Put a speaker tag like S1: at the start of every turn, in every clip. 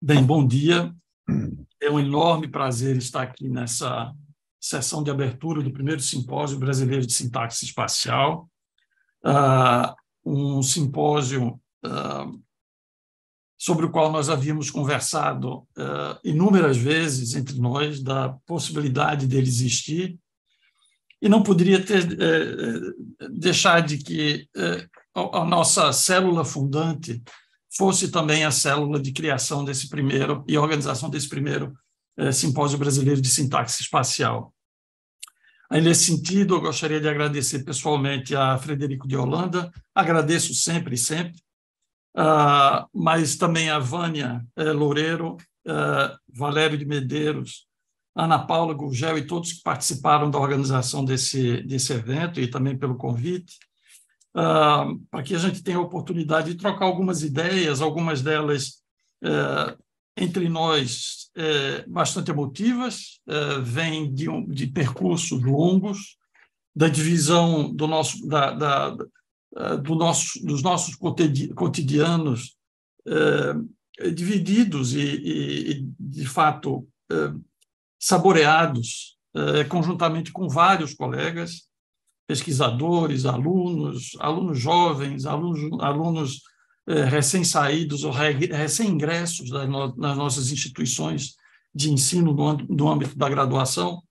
S1: Bem, bom dia. É um enorme prazer estar aqui nessa sessão de abertura do primeiro simpósio brasileiro de sintaxe espacial, uh, um simpósio uh, sobre o qual nós havíamos conversado uh, inúmeras vezes entre nós da possibilidade dele existir e não poderia ter eh, eh, deixar de que eh, a nossa célula fundante fosse também a célula de criação desse primeiro e organização desse primeiro eh, Simpósio Brasileiro de Sintaxe Espacial. Aí, nesse sentido, eu gostaria de agradecer pessoalmente a Frederico de Holanda, agradeço sempre, sempre, uh, mas também a Vânia eh, Loureiro, uh, Valério de Medeiros, Ana Paula Gurgel e todos que participaram da organização desse, desse evento e também pelo convite. Uh, para que a gente tenha a oportunidade de trocar algumas ideias, algumas delas uh, entre nós uh, bastante emotivas, é, vêm de, um, de, percursos longos, da divisão do nosso, da, da, do nosso, dos nossos cotidianos divididos e, e, de fato, saboreados conjuntamente com vários colegas pesquisadores, alunos, alunos jovens, alunos, alunos eh, recém-saídos ou recém-ingressos nas no, nossas instituições de ensino no, no, âmbito da graduação,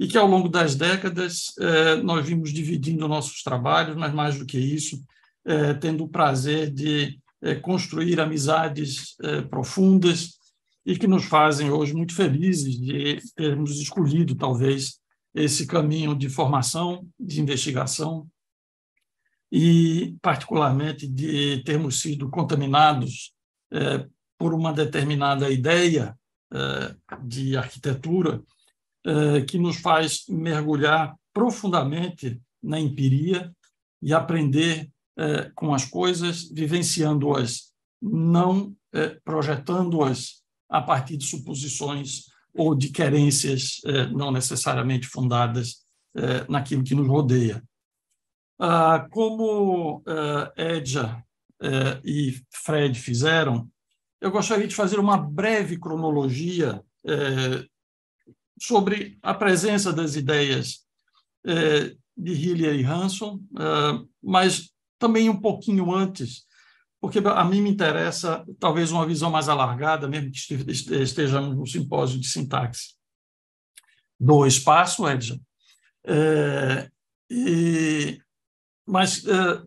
S1: e que ao longo das décadas eh, nós vimos dividindo nossos trabalhos, mas mais do que isso, eh, tendo o prazer de eh, construir amizades eh, profundas e que nos fazem hoje muito felizes de termos escolhido, talvez, esse caminho de formação, de investigação e, particularmente, de termos sido contaminados é, por uma determinada ideia é, de arquitetura é, que nos faz mergulhar profundamente na empiria e aprender com as coisas, vivenciando-as, não projetando-as a partir de suposições ou de querências eh, não necessariamente fundadas eh, naquilo que nos rodeia. Ah, como eh, Edja eh, e Fred fizeram, eu gostaria de fazer uma breve cronologia eh, sobre a presença das ideias eh, de Hillier e Hanson, mas também um pouquinho antes, porque a mim me interessa talvez uma visão mais alargada, mesmo que esteja no simpósio de sintaxe do espaço, Edja. É, e, mas é,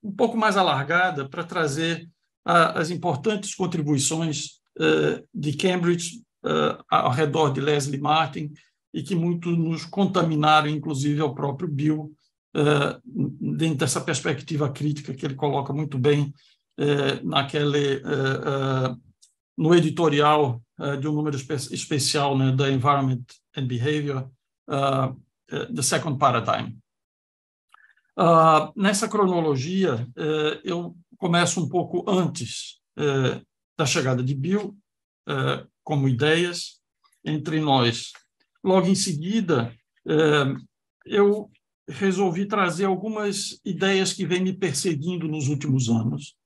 S1: um pouco mais alargada para trazer a, as importantes contribuições é, de Cambridge é, ao redor de Leslie Martin e que muito nos contaminaram, inclusive ao próprio Bill, é, dentro dessa perspectiva crítica que ele coloca muito bem é, naquele eh, eh, no editorial de um número espe especial né, da Environment and Behavior, The Second Paradigm. Ah, nessa cronologia, eu começo um pouco antes da chegada de Bill, como ideias entre nós. Logo em seguida, eu resolvi trazer algumas ideias que vêm me perseguindo nos últimos anos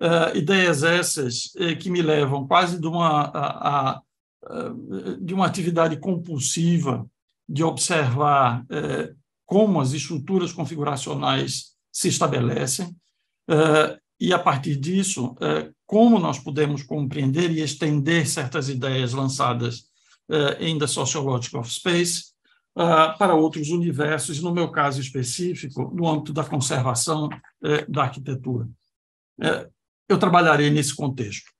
S1: uh, ideias essas eh, que me levam quase de uma, a, a, eh, de uma atividade compulsiva de observar como as estruturas configuracionais se estabelecem e, a partir disso, como nós podemos compreender e estender certas ideias lançadas em The Sociological of Space para outros universos, no meu caso específico, no âmbito da conservação da arquitetura eu trabalharei nesse contexto,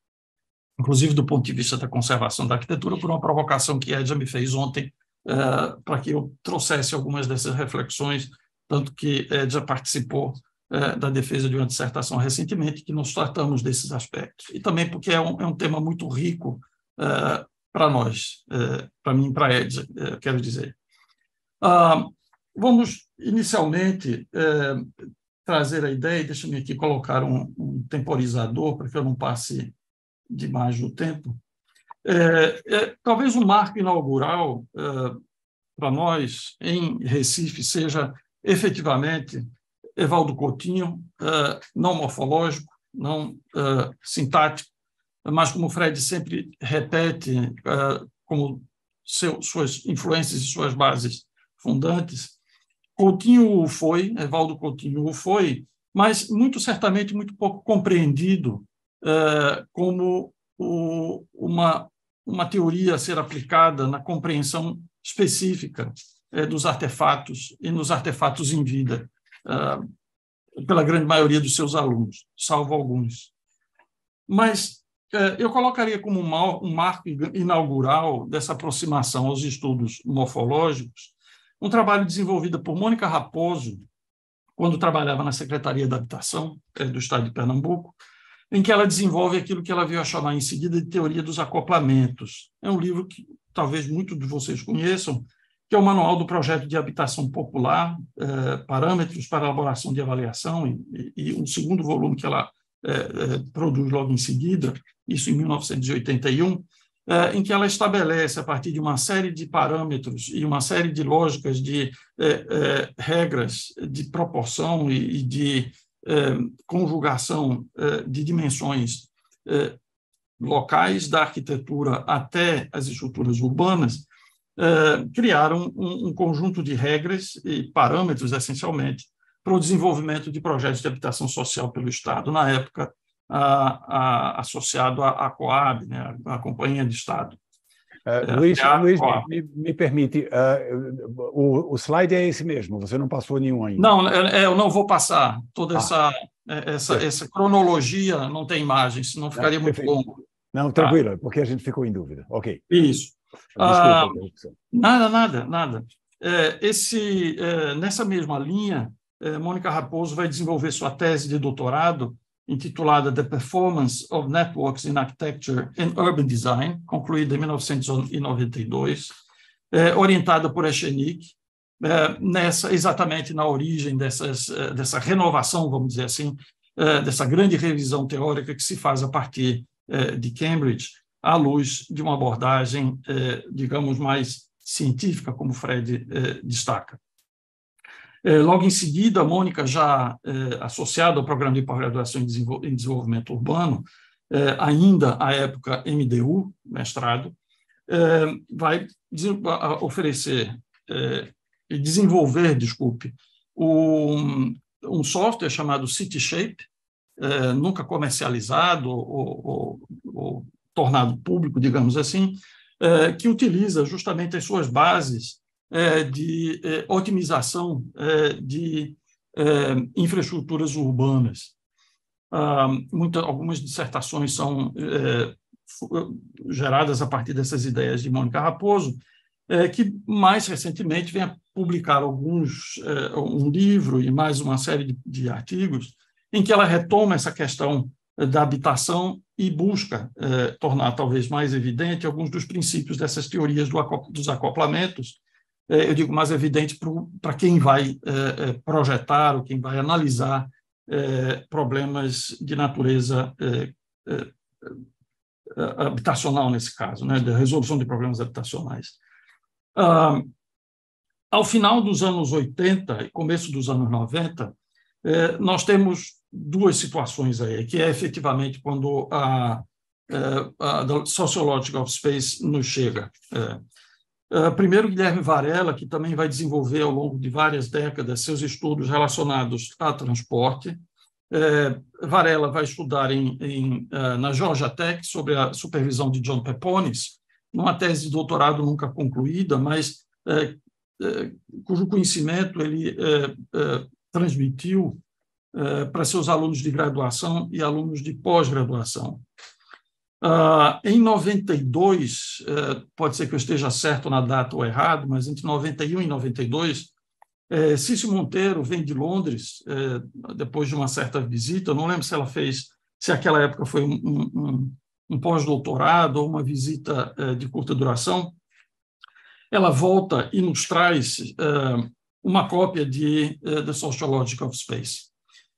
S1: inclusive do ponto de vista da conservação da arquitetura, por uma provocação que a Edja me fez ontem eh, para que eu trouxesse algumas dessas reflexões, tanto que Edja participou eh, da defesa de uma dissertação recentemente, que nós tratamos desses aspectos. E também porque é um, é um tema muito rico eh, para nós, para mim e para Edja, quero dizer. Ah, vamos, inicialmente, trazer a ideia, deixa me aqui colocar um, um temporizador para que eu não passe demais o tempo. É, é, talvez o um marco inaugural é, para nós em Recife seja efetivamente Evaldo Coutinho, é, não morfológico, não é, sintático, mas como Fred sempre repete, é, como seu, suas influências e suas bases fundantes, Coutinho foi, Evaldo Coutinho foi, mas muito certamente muito pouco compreendido eh, como o, uma, uma teoria a ser aplicada na compreensão específica eh, dos artefatos e nos artefatos em vida, eh, pela grande maioria dos seus alunos, salvo alguns. Mas eu colocaria como um marco inaugural dessa aproximação aos estudos morfológicos um trabalho desenvolvido por Mônica Raposo, quando trabalhava na Secretaria da Habitação eh, do Estado de Pernambuco, em que ela desenvolve aquilo que ela veio a chamar em seguida de teoria dos acoplamentos. É um livro que talvez muitos de vocês conheçam, que é o Manual do Projeto de Habitação Popular, eh, Parâmetros para Elaboração de Avaliação, e, e, um segundo volume que ela eh, eh, produz logo em seguida, isso em 1981, é, em que ela estabelece, a partir de uma série de parâmetros e uma série de lógicas, de é, é, regras de proporção e, de conjugação de dimensões locais, da arquitetura até as estruturas urbanas, criaram um, conjunto de regras e parâmetros, essencialmente, para o desenvolvimento de projetos de habitação social pelo Estado, na época a, a, associado à Coab, né, a Companhia de Estado. Uh, Luiz, Luiz me, me, permite, uh, o, o, slide é esse mesmo, você não passou nenhum ainda. Não, é, é, eu não vou passar toda ah. essa, é, essa, essa cronologia, não tem imagem, senão ficaria muito longo. Não, tá. tranquilo, ah. porque a gente ficou em dúvida. Ok. Isso. Ah, nada, nada, nada. É, esse, é, nessa mesma linha, Mônica Raposo vai desenvolver sua tese de doutorado intitulada The Performance of Networks in Architecture and Urban Design, concluída em 1992, é, orientada por Echenik, é, nessa exatamente na origem dessas, é, dessa renovação, vamos dizer assim, dessa grande revisão teórica que se faz a partir de Cambridge, à luz de uma abordagem, digamos, mais científica, como Fred destaca. É, logo em seguida, a Mônica, já é, associada ao Programa de Pós-Graduação em Desenvolvimento Urbano, é, ainda à época MDU, mestrado, vai oferecer e desenvolver, desculpe, um, software chamado CityShape, nunca comercializado ou, ou, ou tornado público, digamos assim, que utiliza justamente as suas bases é, de é, otimização é, de infraestruturas urbanas. Ah, muita, algumas dissertações são geradas a partir dessas ideias de Mônica Raposo, que mais recentemente vem a publicar alguns, um livro e mais uma série de, de artigos em que ela retoma essa questão da habitação e busca eh, tornar talvez mais evidente alguns dos princípios dessas teorias do acop dos acoplamentos, é, eu digo mais evidente para quem vai é, é, projetar ou quem vai analisar problemas de natureza habitacional, nesse caso, né, da resolução de problemas habitacionais. Ah, ao final dos anos 80 e começo dos anos 90, nós temos duas situações aí, que é efetivamente quando a, a, a Sociological Space nos chega. Ah, primeiro, Guilherme Varela, que também vai desenvolver ao longo de várias décadas seus estudos relacionados a transporte. É, Varela vai estudar em, em, ah, na Georgia Tech sobre a supervisão de John Peponis, numa tese de doutorado nunca concluída, mas é, é, cujo conhecimento ele é, é transmitiu é, para seus alunos de graduação e alunos de pós-graduação. Ah, em 92, eh, pode ser que eu esteja certo na data ou errado, mas entre 91 e 92, é, Cício Monteiro vem de Londres, eh, depois de uma certa visita, eu não lembro se ela fez, se aquela época foi um, um, um pós-doutorado ou uma visita eh, de curta duração. Ela volta e nos traz uma cópia de The Sociological of Space.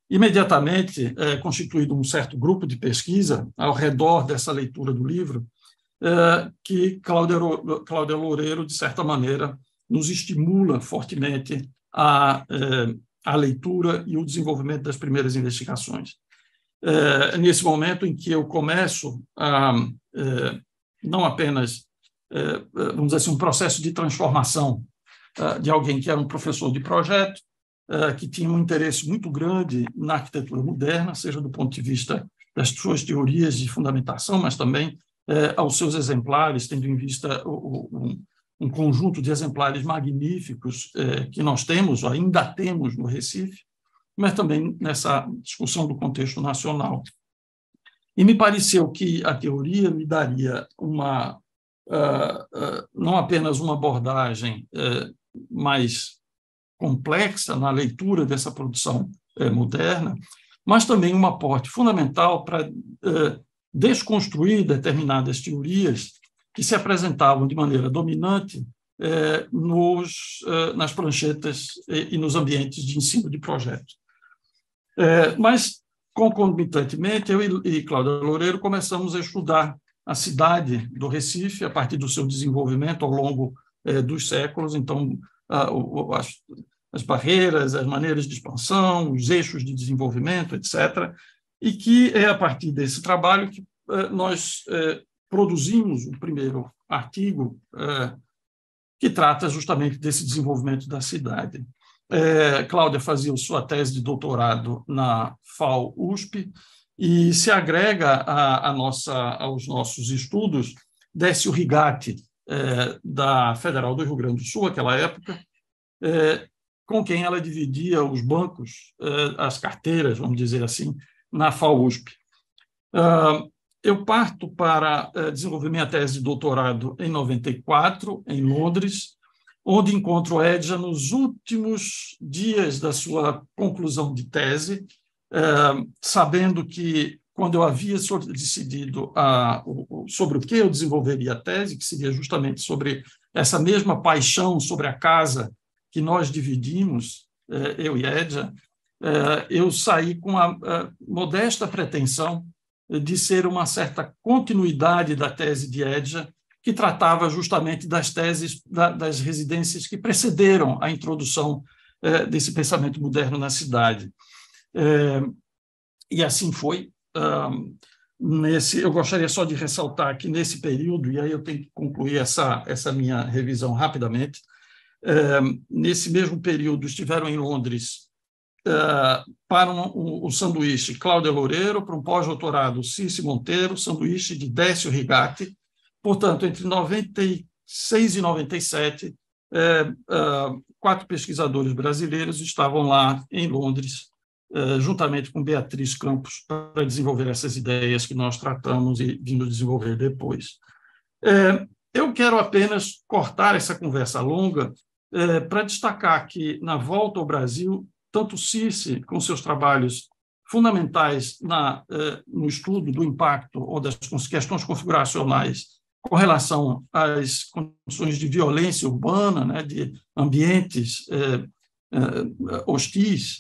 S1: Imediatamente é constituído um certo grupo de pesquisa ao redor dessa leitura do livro, é, que Cláudio, Cláudio Loureiro, de certa maneira, nos estimula fortemente a, é, a leitura e o desenvolvimento das primeiras investigações. É, nesse momento em que eu começo a, é, não apenas, é, vamos dizer assim, um processo de transformação é, de alguém que era um professor de projeto eh, que tinha um interesse muito grande na arquitetura moderna, seja do ponto de vista das suas teorias de fundamentação, mas também eh, aos seus exemplares, tendo em vista um, conjunto de exemplares magníficos eh, que nós temos, ou ainda temos no Recife, mas também nessa discussão do contexto nacional. E me pareceu que a teoria me daria uma, não apenas uma abordagem mais complexa na leitura dessa produção eh, moderna, mas também um aporte fundamental para eh, desconstruir determinadas teorias que se apresentavam de maneira dominante eh, nos, nas pranchetas e nos ambientes de ensino de projetos. mas, concomitantemente, eu e, e Cláudia Loureiro começamos a estudar a cidade do Recife a partir do seu desenvolvimento ao longo dos séculos, então ah, as, as barreiras, as maneiras de expansão, os eixos de desenvolvimento, etc. E que é a partir desse trabalho que eh, nós eh, produzimos o primeiro artigo eh, que trata justamente desse desenvolvimento da cidade. Eh, Cláudia fazia sua tese de doutorado na FAO USP e se agrega a, a nossa, aos nossos estudos Décio Rigatti, é, da Federal do Rio Grande do Sul, aquela época, é, com quem ela dividia os bancos, é, as carteiras, vamos dizer assim, na FAUSP. É, eu parto para é, desenvolver minha tese de doutorado em 94, em Londres, onde encontro Edja nos últimos dias da sua conclusão de tese, sabendo que quando eu havia decidido a, sobre o que eu desenvolveria a tese, que seria justamente sobre essa mesma paixão sobre a casa que nós dividimos, é, eu e Edja, é, eu saí com a modesta pretensão de ser uma certa continuidade da tese de Edja, que tratava justamente das teses das residências que precederam a introdução é, desse pensamento moderno na cidade. E assim foi. Um, nesse, eu gostaria só de ressaltar que nesse período, e aí eu tenho que concluir essa, essa minha revisão rapidamente, um, eh, nesse mesmo período estiveram em Londres uh, para um, o, sanduíche Cláudia Loureiro, para um pós-doutorado Cici Monteiro, sanduíche de Décio Rigatti, portanto, entre 96 e 97, é, uh, quatro pesquisadores brasileiros estavam lá em Londres eh, juntamente com Beatriz Campos, para desenvolver essas ideias que nós tratamos e vimos desenvolver depois. É, eu quero apenas cortar essa conversa longa é, para destacar que, na volta ao Brasil, tanto Cisse com seus trabalhos fundamentais na, é, no estudo do impacto ou das questões configuracionais com relação às condições de violência urbana, né, de ambientes hostis,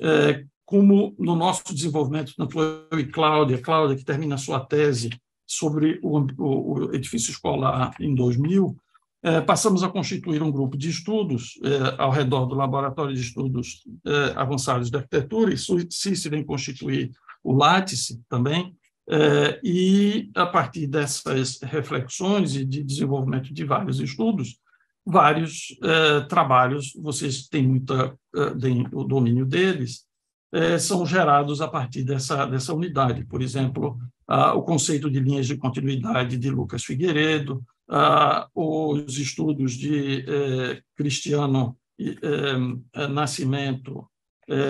S1: é, como no nosso desenvolvimento, tanto eu e Cláudia, Cláudia que termina a sua tese sobre o, o, o edifício escolar em 2000, é, passamos a constituir um grupo de estudos é, ao redor do Laboratório de Estudos é, Avançados de Arquitetura, e se, vem constituir o LATICE também, é, e a partir dessas reflexões e de desenvolvimento de vários estudos, vários eh, trabalhos, vocês têm, muita, eh, o domínio deles, eh, são gerados a partir dessa, dessa unidade. Por exemplo, o conceito de linhas de continuidade de Lucas Figueiredo, os estudos de Cristiano Nascimento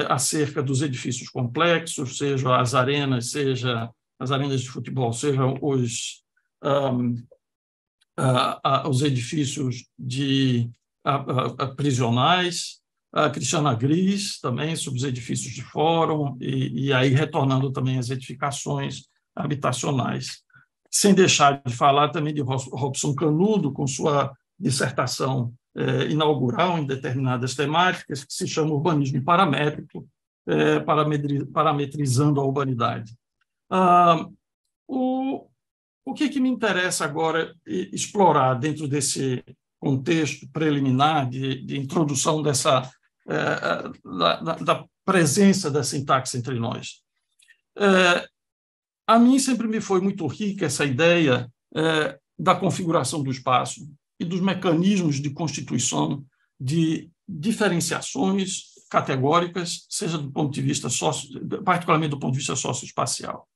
S1: acerca dos edifícios complexos, seja as arenas, seja as arenas de futebol, sejam os um, aos edifícios de a, a, prisionais, a Cristiana Gris também, sobre os edifícios de fórum, e, e aí retornando também às edificações habitacionais. Sem deixar de falar também de Robson Canudo, com sua dissertação eh, inaugural em determinadas temáticas, que se chama Urbanismo Paramétrico, eh, parametrizando a urbanidade. Ah, o, o que, é que me interessa agora explorar dentro desse contexto preliminar de, de introdução dessa é, da, da, presença da sintaxe entre nós? É, a mim sempre me foi muito rica essa ideia é, da configuração do espaço e dos mecanismos de constituição de diferenciações categóricas, seja do ponto de vista sócio, particularmente do ponto de vista socioespacial.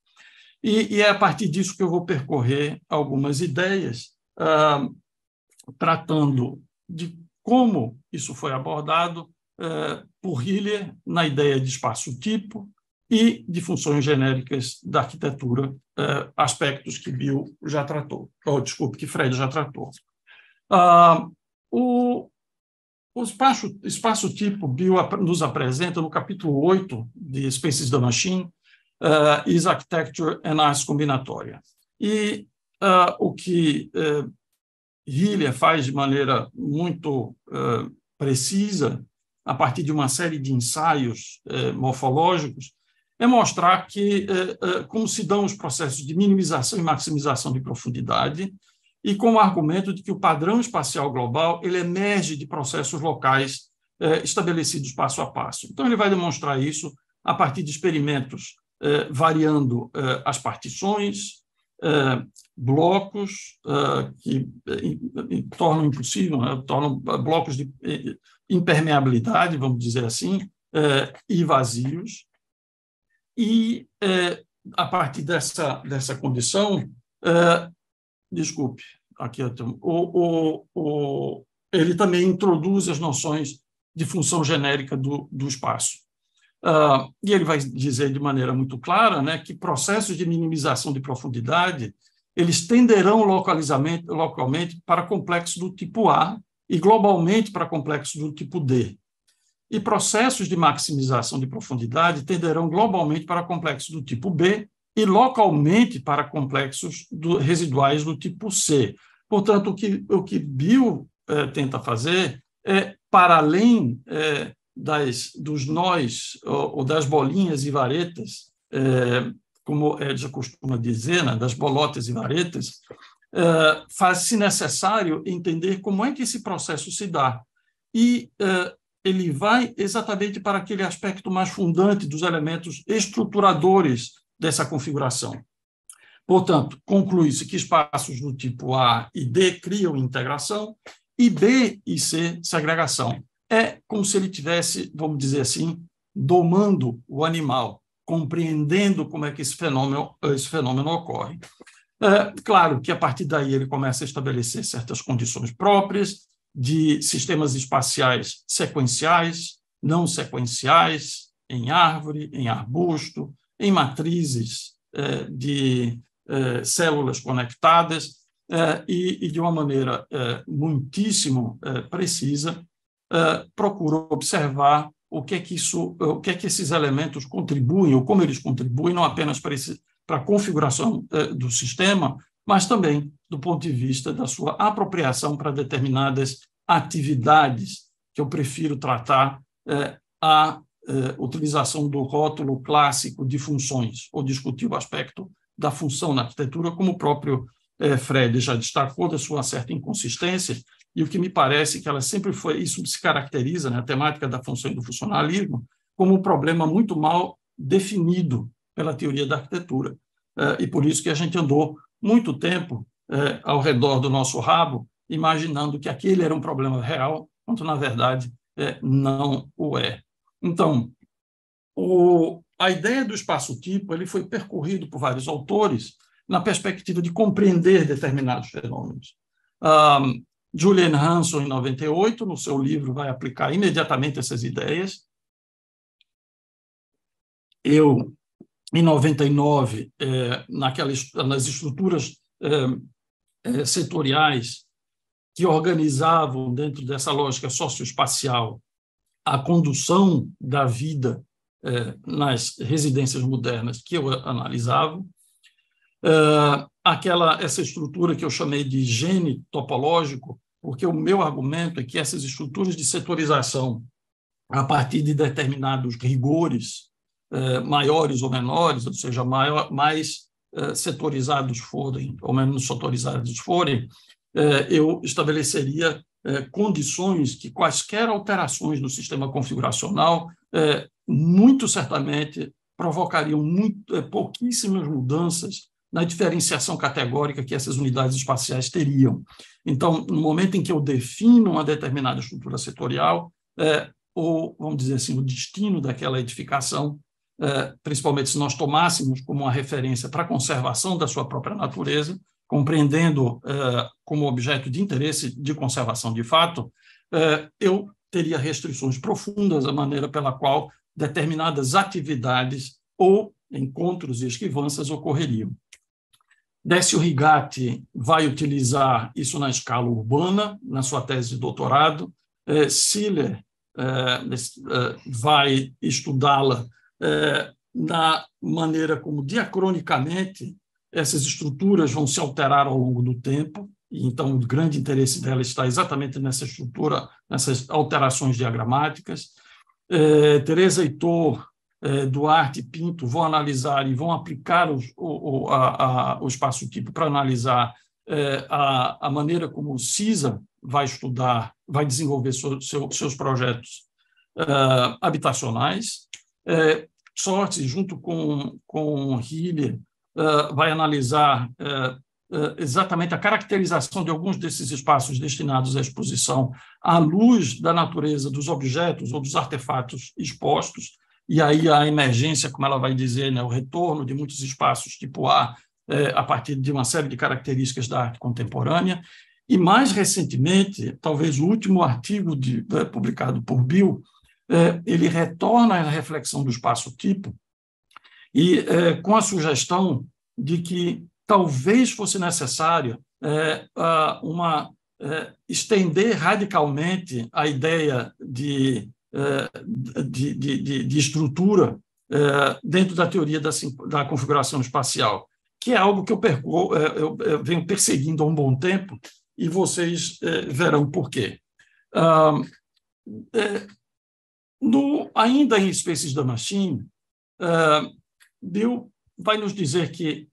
S1: E, e, é a partir disso que eu vou percorrer algumas ideias, ah, tratando de como isso foi abordado ah, por Hiller na ideia de espaço-tipo e de funções genéricas da arquitetura, ah, aspectos que Bill já tratou, ou desculpe, que Fred já tratou. Ah, o, o espaço-tipo espaço tipo Bill nos apresenta no capítulo 8 de Spaces da Machine, uh, is Architecture and Arts Combinatória. E uh, o que uh, Hillier faz de maneira muito uh, precisa, a partir de uma série de ensaios morfológicos, é mostrar que como se dão os processos de minimização e maximização de profundidade, e com o argumento de que o padrão espacial global ele emerge de processos locais estabelecidos passo a passo. Então, ele vai demonstrar isso a partir de experimentos eh, variando eh, as partições, eh, blocos que tornam impossível, né, tornam blocos de impermeabilidade, vamos dizer assim, e vazios. E a partir dessa, dessa condição, desculpe, aqui eu tenho, o, o, o, ele também introduz as noções de função genérica do, do espaço. Uh, e ele vai dizer de maneira muito clara né, que processos de minimização de profundidade eles tenderão localmente, localmente para complexos do tipo A e globalmente para complexos do tipo D. E processos de maximização de profundidade tenderão globalmente para complexos do tipo B e localmente para complexos do, residuais do tipo C. Portanto, o que, o que Bill eh, tenta fazer é, para além eh, das, dos nós ou, ou das bolinhas e varetas, é, como já costuma dizer, né, das bolotas e varetas, é, faz-se necessário entender como é que esse processo se dá. E é, ele vai exatamente para aquele aspecto mais fundante dos elementos estruturadores dessa configuração. Portanto, conclui-se que espaços do tipo A e D criam integração e B e C segregação. É como se ele tivesse, vamos dizer assim, domando o animal, compreendendo como é que esse fenômeno, esse fenômeno ocorre. É, claro que a partir daí ele começa a estabelecer certas condições próprias de sistemas espaciais sequenciais, não sequenciais, em árvore, em arbusto, em matrizes é, de é, células conectadas, é, e, e, de uma maneira é, muitíssimo é, precisa, uh, eh, procurou observar o que é que isso, eh, o que é que esses elementos contribuem ou como eles contribuem não apenas para esse, para a configuração eh, do sistema, mas também do ponto de vista da sua apropriação para determinadas atividades que eu prefiro tratar a utilização do rótulo clássico de funções ou discutir o aspecto da função na arquitetura, como o próprio Fred já destacou da sua certa inconsistência, e o que me parece que ela sempre foi, isso se caracteriza, né, temática da função e do funcionalismo, como um problema muito mal definido pela teoria da arquitetura. Eh, e por isso que a gente andou muito tempo eh, ao redor do nosso rabo, imaginando que aquele era um problema real, quando na verdade eh, não o é. Então, o, a ideia do espaço-tipo ele foi percorrido por vários autores na perspectiva de compreender determinados fenômenos. Um, Julian Hanson, em 98, no seu livro, vai aplicar imediatamente essas ideias. Eu, em 99, é, naquelas nas estruturas é, é, setoriais que organizavam, dentro dessa lógica socioespacial, a condução da vida é, nas residências modernas que eu analisava, é, aquela essa estrutura que eu chamei de gene topológico, porque o meu argumento é que essas estruturas de setorização, a partir de determinados rigores eh, maiores ou menores, ou seja, maior, mais eh, setorizados forem, ou menos setorizados forem, eh, eu estabeleceria eh, condições que quaisquer alterações no sistema configuracional eh, muito certamente provocariam muito, eh, pouquíssimas mudanças na diferenciação categórica que essas unidades espaciais teriam. Então, no momento em que eu defino uma determinada estrutura setorial, é, ou, vamos dizer assim, o destino daquela edificação, é, principalmente se nós tomássemos como uma referência para a conservação da sua própria natureza, compreendendo é, como objeto de interesse de conservação de fato, é, eu teria restrições profundas à maneira pela qual determinadas atividades ou encontros e esquivanças ocorreriam. Décio Rigatti vai utilizar isso na escala urbana, na sua tese de doutorado. É, Siller é, é, vai estudá-la é, na maneira como, diacronicamente, essas estruturas vão se alterar ao longo do tempo. E, então, o grande interesse dela está exatamente nessa estrutura, nessas alterações diagramáticas. É, Teresa Heitor eh, Duarte e Pinto vão analisar e vão aplicar os, o, o, a, a, o espaço-tipo para analisar eh, a, a maneira como o CISA vai estudar, vai desenvolver so, seu, seus projetos eh, habitacionais. Sorte, junto com, com Hiller, vai analisar exatamente a caracterização de alguns desses espaços destinados à exposição à luz da natureza dos objetos ou dos artefatos expostos, e aí a emergência, como ela vai dizer, né, o retorno de muitos espaços tipo A, é, a partir de uma série de características da arte contemporânea. E mais recentemente, talvez o último artigo de, é, publicado por Bill, é, ele retorna à reflexão do espaço-tipo e é, com a sugestão de que talvez fosse necessária é, uma é, estender radicalmente a ideia de de, de, de estrutura é, dentro da teoria da, da, configuração espacial, que é algo que eu, perco, é, eu, é, venho perseguindo há um bom tempo e vocês verão por quê. No, ainda em Spaces da Machine, Bill vai nos dizer que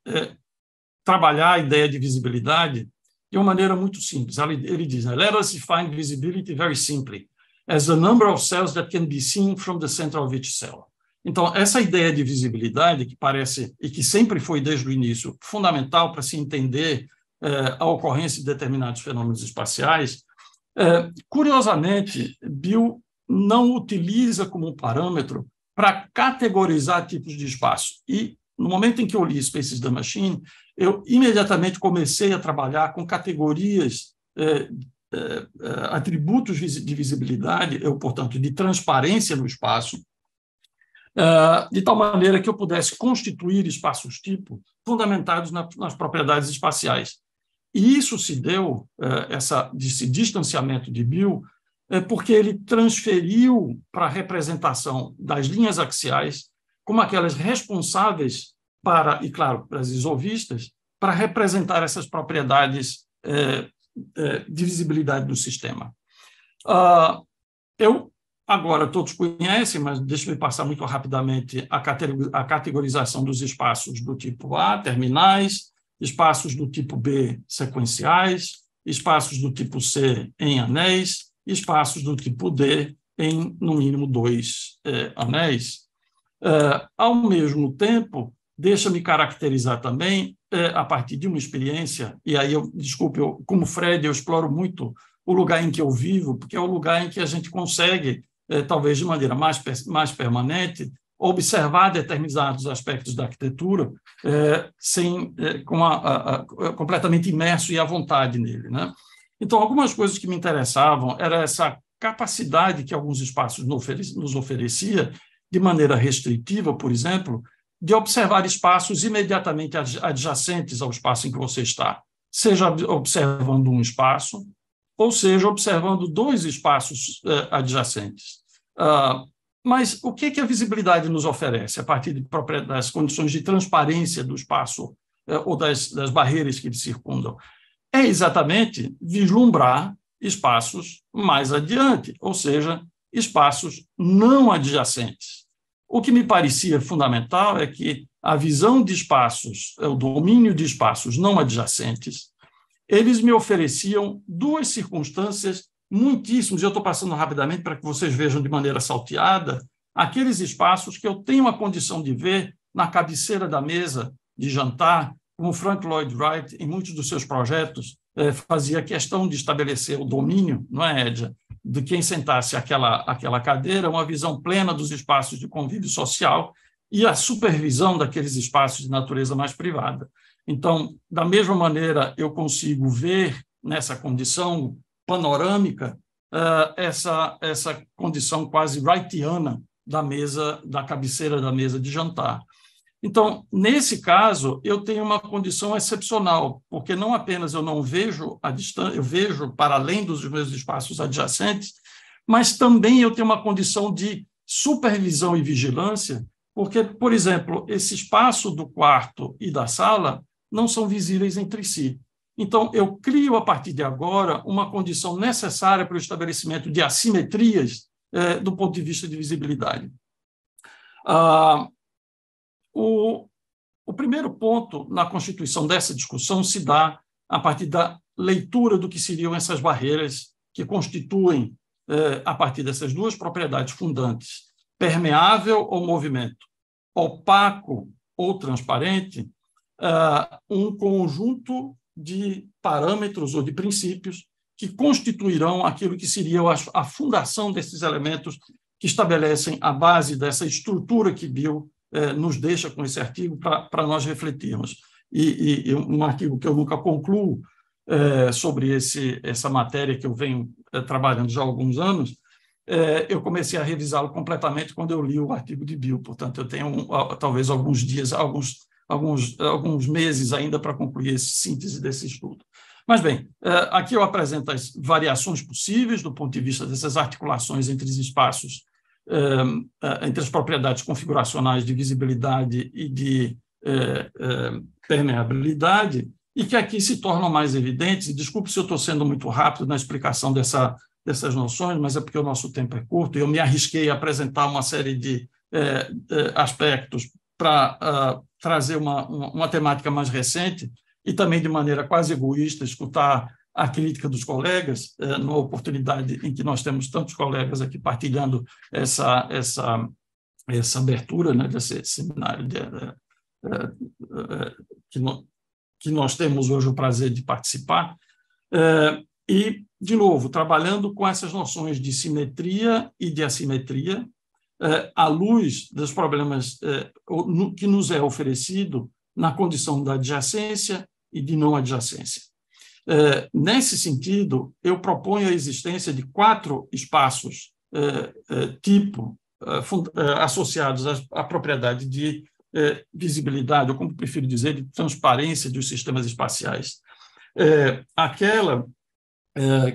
S1: trabalhar a ideia de visibilidade de uma maneira muito simples. Ele, diz, né, let us define visibility very simply as the number of cells that can be seen from the center of each cell. Então, essa ideia de visibilidade, que parece, e que sempre foi desde o início, fundamental para se entender eh, a ocorrência de determinados fenômenos espaciais, eh, curiosamente, Bill não utiliza como parâmetro para categorizar tipos de espaço. E no momento em que eu li Spaces da Machine, eu imediatamente comecei a trabalhar com categorias eh, eh, eh, atributos de visibilidade, é ou, portanto, de transparência no espaço, eh, de tal maneira que eu pudesse constituir espaços-tipo fundamentados nas propriedades espaciais. E isso se deu, essa, esse distanciamento de Bill, porque ele transferiu para a representação das linhas axiais como aquelas responsáveis para, e claro, para as isovistas, para representar essas propriedades eh, é, divisibilidade do sistema. Uh, eu agora todos conhecem, mas deixa eu passar muito rapidamente a categorização dos espaços do tipo A, terminais, espaços do tipo B, sequenciais, espaços do tipo C em anéis, espaços do tipo D em no mínimo dois é, anéis. Uh, ao mesmo tempo, Deixa-me caracterizar também, é, a partir de uma experiência, e aí eu, desculpe, eu, como Fred, eu exploro muito o lugar em que eu vivo, porque é o lugar em que a gente consegue, é, talvez de maneira mais, mais permanente, observar determinados aspectos da arquitetura é, sem é, com a, a, a, completamente imerso e à vontade nele, né? Então, algumas coisas que me interessavam era essa capacidade que alguns espaços nos, nos oferecia de maneira restritiva, por exemplo, de observar espaços imediatamente adjacentes ao espaço em que você está, seja observando um espaço, ou seja, observando dois espaços eh, adjacentes. Ah, mas o que, que a visibilidade nos oferece a partir das condições de transparência do espaço eh, ou das, das barreiras que lhe circundam? É exatamente vislumbrar espaços mais adiante, ou seja, espaços não adjacentes. O que me parecia fundamental é que a visão de espaços, é, o domínio de espaços não adjacentes, eles me ofereciam duas circunstâncias muitíssimos, e eu estou passando rapidamente para que vocês vejam de maneira salteada, aqueles espaços que eu tenho a condição de ver na cabeceira da mesa de jantar, como Frank Lloyd Wright, em muitos dos seus projetos, é, fazia questão de estabelecer o domínio, não é, Edja? de quem sentasse aquela, aquela cadeira, uma visão plena dos espaços de convívio social e a supervisão daqueles espaços de natureza mais privada. Então, da mesma maneira, eu consigo ver nessa condição panorâmica eh, essa, essa condição quase wrightiana da mesa, da cabeceira da mesa de jantar. Então, nesse caso, eu tenho uma condição excepcional, porque não apenas eu não vejo a distância, eu vejo para além dos meus espaços adjacentes, mas também eu tenho uma condição de supervisão e vigilância, porque, por exemplo, esse espaço do quarto e da sala não são visíveis entre si. Então, eu crio a partir de agora uma condição necessária para o estabelecimento de assimetrias eh, do ponto de vista de visibilidade. Ah, o, o primeiro ponto na constituição dessa discussão se dá a partir da leitura do que seriam essas barreiras que constituem, eh, a partir dessas duas propriedades fundantes, permeável ou movimento, opaco ou transparente, uh, um conjunto de parâmetros ou de princípios que constituirão aquilo que seria a fundação desses elementos que estabelecem a base dessa estrutura que Bill é, nos deixa com esse artigo para nós refletirmos. E, e, e, um artigo que eu nunca concluo é, sobre esse, essa matéria que eu venho é, trabalhando já há alguns anos, eu comecei a revisá-lo completamente quando eu li o artigo de Bill. Portanto, eu tenho um, talvez alguns dias, alguns, alguns, alguns meses ainda para concluir esse síntese desse estudo. Mas bem, aqui eu apresento as variações possíveis do ponto de vista dessas articulações entre os espaços Ehm, entre as propriedades configuracionais de visibilidade e de eh, ehm, permeabilidade, e que aqui se tornam mais evidentes. Desculpe se eu estou sendo muito rápido na explicação dessa, dessas noções, mas é porque o nosso tempo é curto e eu me arrisquei a apresentar uma série de eh, eh, aspectos para uh, trazer uma, uma, uma, temática mais recente e também de maneira quase egoísta, escutar a crítica dos colegas, eh, numa oportunidade em que nós temos tantos colegas aqui partilhando essa, essa, essa abertura né, desse seminário de, eh, eh, eh, que, no, que, nós temos hoje o prazer de participar. e, de novo, trabalhando com essas noções de simetria e de assimetria, à luz dos problemas que nos é oferecido na condição da adjacência e de não adjacência. É, nesse sentido, eu proponho a existência de quatro espaços é, é tipo é, é, associados à, à propriedade de visibilidade, ou como prefiro dizer, de transparência dos sistemas espaciais. aquela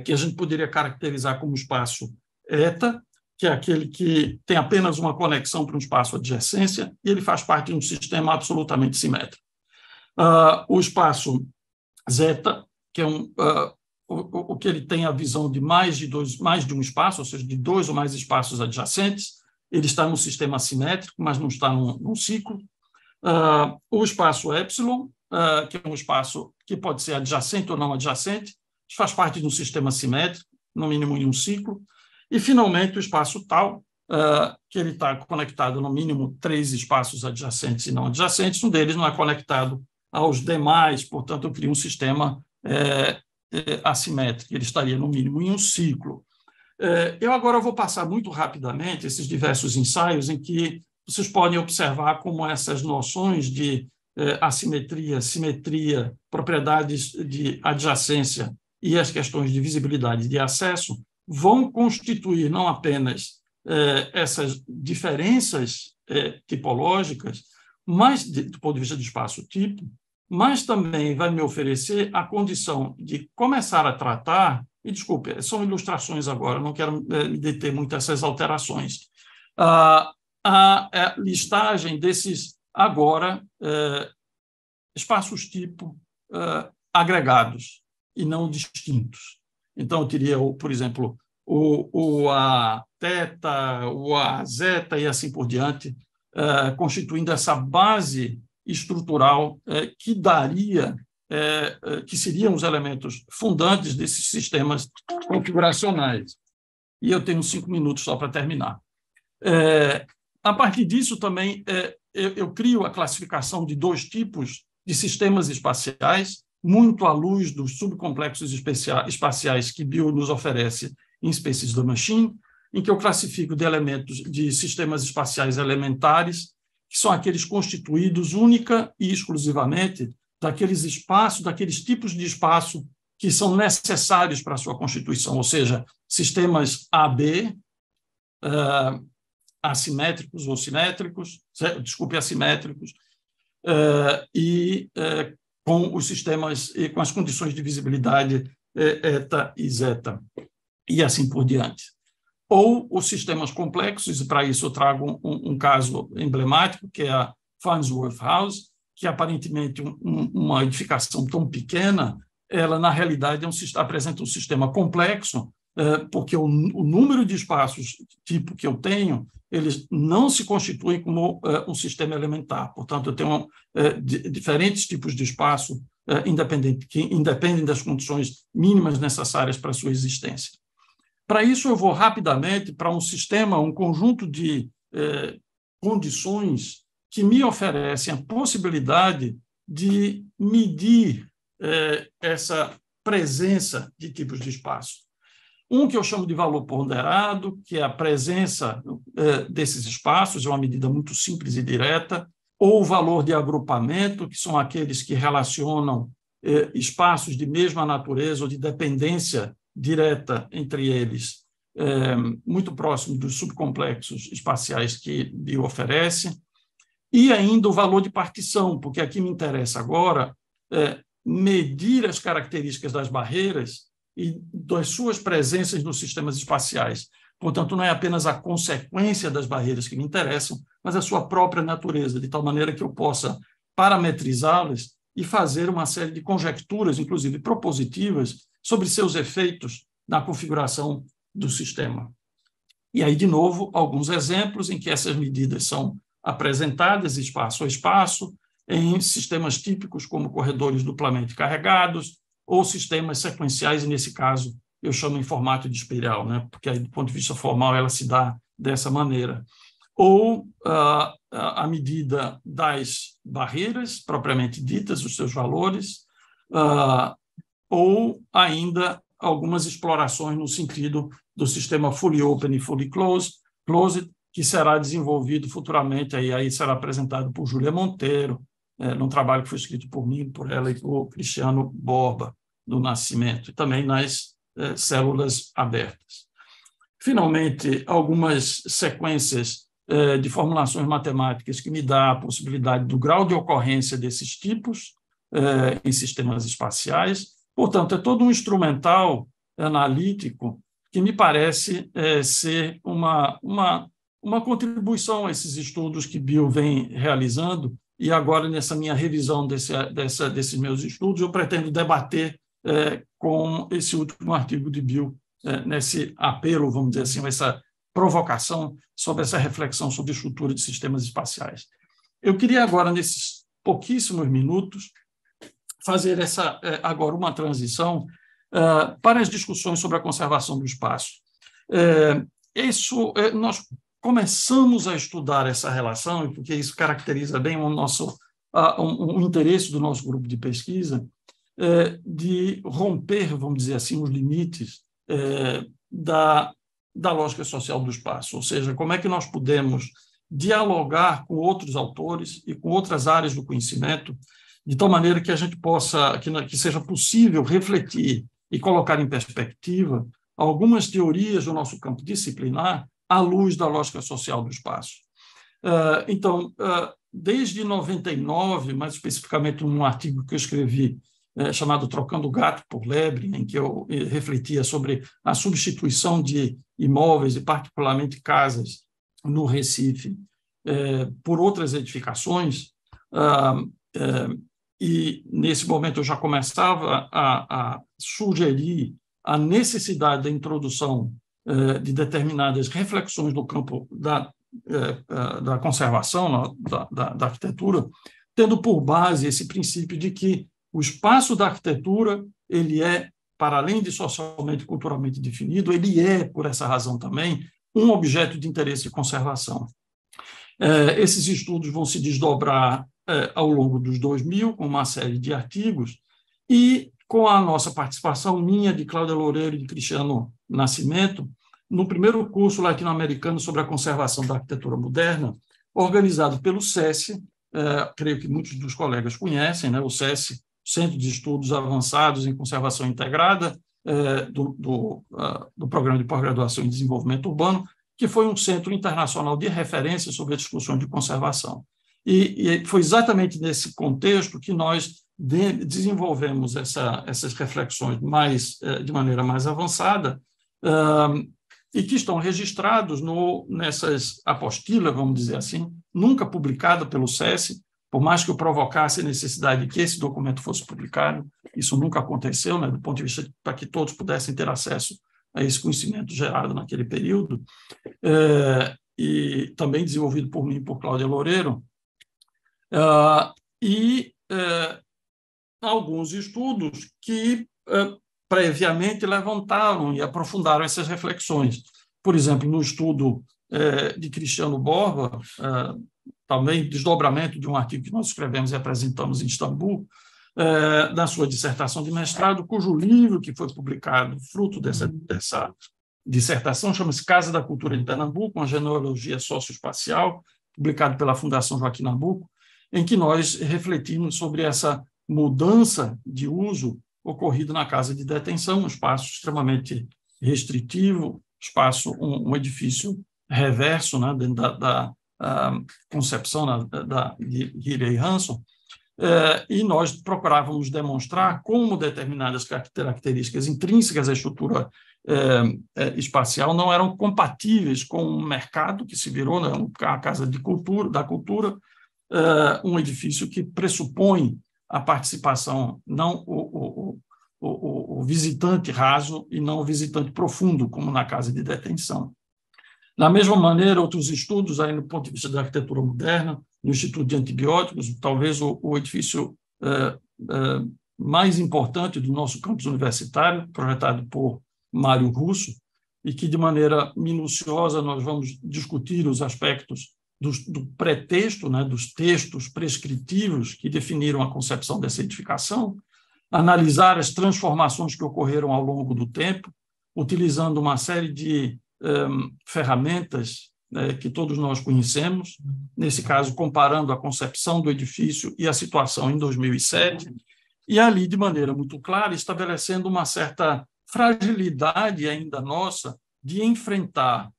S1: que a gente poderia caracterizar como espaço eta, que é aquele que tem apenas uma conexão para um espaço adjacência, e ele faz parte de um sistema absolutamente simétrico. Uh, o espaço zeta, que é um, uh, o, o, que ele tem a visão de mais de dois, mais de um espaço, ou seja, de dois ou mais espaços adjacentes. Ele está num sistema simétrico mas não está num, num ciclo. Uh, o espaço é epsilon, uh, que é um espaço que pode ser adjacente ou não adjacente, faz parte de um sistema simétrico, no mínimo em um ciclo. E, finalmente, o espaço tal, uh, que ele está conectado no mínimo três espaços adjacentes e não adjacentes, um deles não é conectado aos demais, portanto, cria um sistema é, é, assimétrica, ele estaria no mínimo em um ciclo. É, eu agora vou passar muito rapidamente esses diversos ensaios em que vocês podem observar como essas noções de é, assimetria, simetria, propriedades de adjacência e as questões de visibilidade de acesso vão constituir não apenas é, essas diferenças é, tipológicas, mas, do ponto de vista de espaço-tipo, mas também vai me oferecer a condição de começar a tratar, e desculpe, são ilustrações agora, não quero eh, me deter muito a essas alterações, ah, a, a, listagem desses, agora, eh, espaços-tipo eh, agregados e não distintos. Então, eu teria, por exemplo, o, o A teta, o A zeta e assim por diante, constituindo essa base estrutural eh, que daria, eh, eh, que seriam os elementos fundantes desses sistemas configuracionais. E eu tenho cinco minutos só para terminar. a partir disso, também, eu, eu crio a classificação de dois tipos de sistemas espaciais, muito à luz dos subcomplexos espaciais que Bill nos oferece em Spaces the Machine, em que eu classifico de elementos de sistemas espaciais elementares, que são aqueles constituídos única e exclusivamente daqueles espaços, daqueles tipos de espaço que são necessários para a sua constituição, ou seja, sistemas AB, uh, eh, assimétricos ou simétricos, desculpe, assimétricos, uh, e uh, com os sistemas e com as condições de visibilidade eta e zeta, e assim por diante ou os sistemas complexos, e para isso eu trago um, um caso emblemático, que é a Farnsworth House, que aparentemente um, uma edificação tão pequena, ela na realidade é um, apresenta um sistema complexo, eh, porque o, o, número de espaços tipo que eu tenho, eles não se constituem como eh, um sistema elementar. Portanto, eu tenho eh, de, diferentes tipos de espaço independente, que independem das condições mínimas necessárias para a sua existência. Para isso, eu vou rapidamente para um sistema, um conjunto de eh, condições que me oferecem a possibilidade de medir eh, essa presença de tipos de espaço. Um que eu chamo de valor ponderado, que é a presença eh, desses espaços, é uma medida muito simples e direta, ou o valor de agrupamento, que são aqueles que relacionam eh, espaços de mesma natureza ou de dependência direta entre eles, é, muito próximo dos subcomplexos espaciais que Bio oferece, e ainda o valor de partição, porque aqui me interessa agora é, medir as características das barreiras e das suas presenças nos sistemas espaciais. Portanto, não é apenas a consequência das barreiras que me interessam, mas a sua própria natureza, de tal maneira que eu possa parametrizá-las e fazer uma série de conjecturas, inclusive propositivas, sobre seus efeitos na configuração do sistema. E aí, de novo, alguns exemplos em que essas medidas são apresentadas espaço a espaço, em sistemas típicos como corredores duplamente carregados ou sistemas sequenciais, e nesse caso eu chamo em formato de espiral, né? porque aí, do ponto de vista formal ela se dá dessa maneira. Ou ah, a medida das barreiras propriamente ditas, os seus valores, ah, ou ainda algumas explorações no sentido do sistema fully open e fully closed, closed que será desenvolvido futuramente, aí, aí será apresentado por Júlia Monteiro, é, num trabalho que foi escrito por mim, por ela e por Cristiano Borba, do Nascimento, e também nas é, células abertas. Finalmente, algumas sequências é, de formulações matemáticas que me dá a possibilidade do grau de ocorrência desses tipos eh, em sistemas espaciais, Portanto, é todo um instrumental analítico que me parece é, ser uma, uma, uma contribuição a esses estudos que Bill vem realizando. E agora, nessa minha revisão desse, dessa, desses meus estudos, eu pretendo debater é, com esse último artigo de Bill, é, nesse apelo, vamos dizer assim, essa provocação sobre essa reflexão sobre estrutura de sistemas espaciais. Eu queria agora, nesses pouquíssimos minutos, fazer essa é, agora uma transição é, para as discussões sobre a conservação do espaço. É, isso nós começamos a estudar essa relação porque isso caracteriza bem o nosso o interesse do nosso grupo de pesquisa de romper, vamos dizer assim, os limites da da lógica social do espaço, ou seja, como é que nós podemos dialogar com outros autores e com outras áreas do conhecimento de tal maneira que a gente possa, que, que seja possível refletir e colocar em perspectiva algumas teorias do nosso campo disciplinar à luz da lógica social do espaço. Ah, então, ah, desde 99, mais especificamente num artigo que eu escrevi eh, chamado Trocando Gato por Lebre, em que eu eh, refletia sobre a substituição de imóveis, e particularmente casas, no Recife, eh, por outras edificações, ah, e nesse momento eu já começava a, a sugerir a necessidade da introdução eh, de determinadas reflexões no campo da, eh, eh da conservação, da, da, da, arquitetura, tendo por base esse princípio de que o espaço da arquitetura ele é, para além de socialmente e culturalmente definido, ele é, por essa razão também, um objeto de interesse de conservação. Eh, esses estudos vão se desdobrar eh, ao longo dos 2000, com uma série de artigos, e com a nossa participação, minha, de Cláudia Loureiro e de Cristiano Nascimento, no primeiro curso latino-americano sobre a conservação da arquitetura moderna, organizado pelo SESC, eh, creio que muitos dos colegas conhecem, né, o SESC, Centro de Estudos Avançados em Conservação Integrada, eh, do, do, uh, do Programa de Pós-Graduação em Desenvolvimento Urbano, que foi um centro internacional de referência sobre a discussão de conservação. E, e foi exatamente nesse contexto que nós de, desenvolvemos essa, essas reflexões mais, eh, de maneira mais avançada um, e que estão registrados no, nessas apostilas, vamos dizer assim, nunca publicada pelo SES, por mais que eu provocasse a necessidade de que esse documento fosse publicado, isso nunca aconteceu, né, do ponto de vista de, para que todos pudessem ter acesso a esse conhecimento gerado naquele período, é, e também desenvolvido por mim e por Cláudia Loureiro, Uh, e uh, alguns estudos que uh, previamente levantaram e aprofundaram essas reflexões. Por exemplo, no estudo eh, de Cristiano Borba, também desdobramento de um artigo que nós escrevemos e apresentamos em Istambul, na sua dissertação de mestrado, cujo livro que foi publicado, fruto dessa, dessa dissertação, chama-se Casa da Cultura de Pernambuco, uma genealogia socioespacial, publicado pela Fundação Joaquim Nabuco, em que nós refletimos sobre essa mudança de uso ocorrida na casa de detenção, um espaço extremamente restritivo, espaço, um, um edifício reverso, né, dentro da, da concepção né, da, da, de Hirei Hanson, é, e nós procurávamos demonstrar como determinadas características intrínsecas à estrutura é, é, espacial não eram compatíveis com o mercado que se virou, né, a casa de cultura, da cultura, uh, um edifício que pressupõe a participação, não o, o, o, o, visitante raso e não o visitante profundo, como na casa de detenção. Da mesma maneira, outros estudos, aí no ponto de vista da arquitetura moderna, no Instituto de Antibióticos, talvez o, edifício eh, eh, mais importante do nosso campus universitário, projetado por Mário Russo, e que de maneira minuciosa nós vamos discutir os aspectos do, do pretexto, né, dos textos prescritivos que definiram a concepção dessa edificação, analisar as transformações que ocorreram ao longo do tempo, utilizando uma série de um, ehm, ferramentas né, que todos nós conhecemos, nesse caso, comparando a concepção do edifício e a situação em 2007, e ali, de maneira muito clara, estabelecendo uma certa fragilidade ainda nossa de enfrentar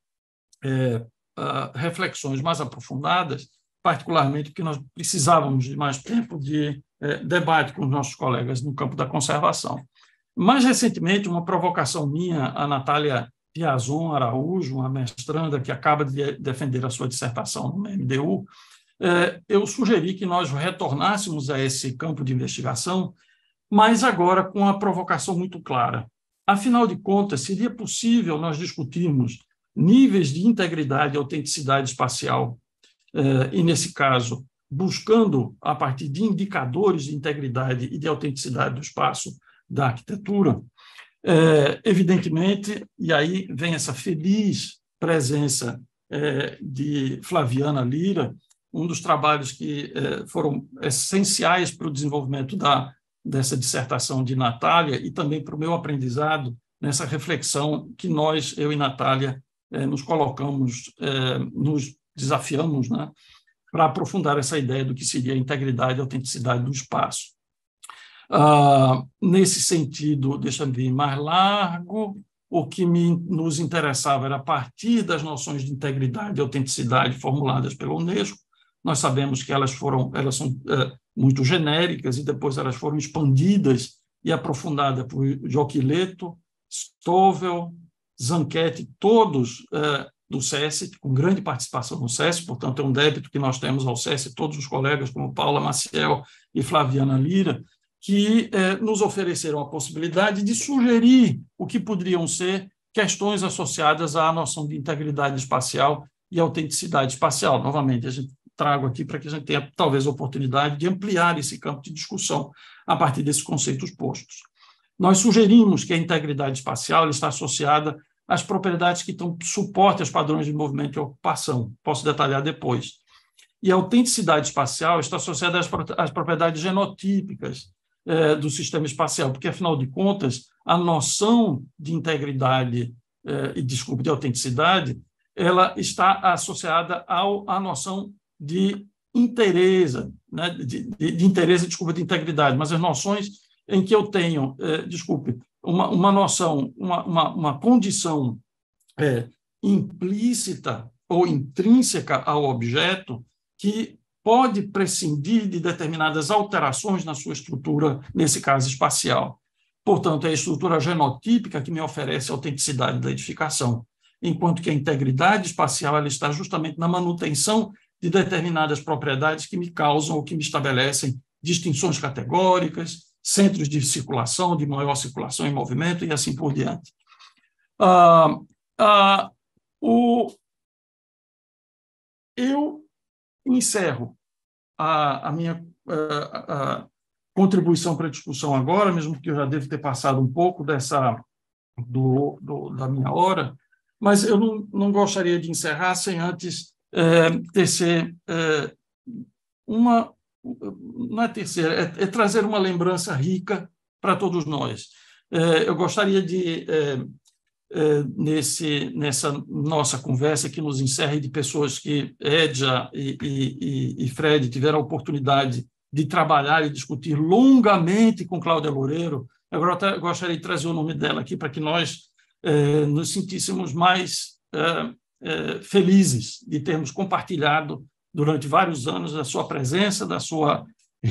S1: é, uh, reflexões mais aprofundadas, particularmente porque nós precisávamos de mais tempo de uh, debate com os nossos colegas no campo da conservação. Mais recentemente, uma provocação minha, a Natália Piazon Araújo, uma mestranda que acaba de defender a sua dissertação no MDU, eh, eu sugeri que nós retornássemos a esse campo de investigação, mas agora com uma provocação muito clara. Afinal de contas, seria possível nós discutirmos níveis de integridade e autenticidade espacial, eh, e nesse caso, buscando, a partir de indicadores de integridade e de autenticidade do espaço, da arquitetura, eh, evidentemente, e aí vem essa feliz presença eh, de Flaviana Lira, um dos trabalhos que foram essenciais para o desenvolvimento da, dessa dissertação de Natália e também para o meu aprendizado nessa reflexão que nós, eu e Natália, eh, nos colocamos, eh, nos desafiamos né, para aprofundar essa ideia do que seria a integridade e autenticidade do espaço. Ah, nesse sentido, deixando me ir mais largo, o que me, nos interessava era a partir das noções de integridade e autenticidade formuladas pela Unesco. Nós sabemos que elas foram, elas são é, muito genéricas e depois elas foram expandidas e aprofundadas por Joquileto, Stovel. Zanquete, todos uh, do SESC, com grande participação no SESC, portanto, é um débito que nós temos ao SESC, todos os colegas, como Paula Maciel e Flaviana Lira, que uh, nos ofereceram a possibilidade de sugerir o que poderiam ser questões associadas à noção de integridade espacial e autenticidade espacial. Novamente, a gente trago aqui para que a gente tenha talvez a oportunidade de ampliar esse campo de discussão a partir desses conceitos postos. Nós sugerimos que a integridade espacial está associada às propriedades que estão suporte aos padrões de movimento e ocupação. Posso detalhar depois. E a autenticidade espacial está associada às, às propriedades genotípicas eh, do sistema espacial, porque, afinal de contas, a noção de integridade eh, e, desculpa desculpe, de autenticidade, ela está associada ao, à noção de interesse, né, de, de, de interesse, desculpa, de integridade, mas as noções em que eu tenho, é, desculpe, uma, uma noção, uma, uma, uma condição é, implícita ou intrínseca ao objeto que pode prescindir de determinadas alterações na sua estrutura, nesse caso espacial. Portanto, é a estrutura genotípica que me oferece a autenticidade da edificação, enquanto que a integridade espacial ela está justamente na manutenção de determinadas propriedades que me causam ou que me estabelecem distinções categóricas, centros de circulação, de maior circulação em movimento e assim por diante. Ah, ah, o, eu encerro a, a minha ah, contribuição para a discussão agora, mesmo que eu já devo ter passado um pouco dessa do, do, da minha hora, mas eu não, não gostaria de encerrar sem antes é, tecer eh, uma não é terceira, é, é trazer uma lembrança rica para todos nós. É, eu gostaria de, é, é, nesse, nessa nossa conversa que nos encerre de pessoas que Edja e, e, e Fred tiveram a oportunidade de trabalhar e discutir longamente com Cláudia Loureiro, agora gostaria de trazer o nome dela aqui para que nós nos sentíssemos mais felizes de termos compartilhado durante vários anos da sua presença, da sua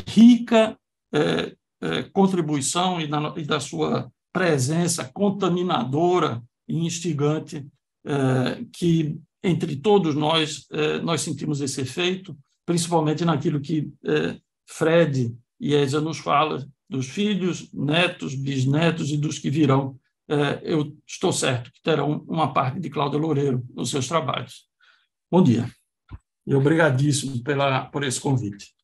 S1: rica eh, eh, contribuição e, e, da sua presença contaminadora e instigante, eh, que entre todos nós nós sentimos esse efeito, principalmente naquilo que Fred e Eza nos falam dos filhos, netos, bisnetos e dos que virão. eu estou certo que terão uma parte de Cláudia Loureiro nos seus trabalhos. Bom dia. E obrigadíssimo pela, por esse convite.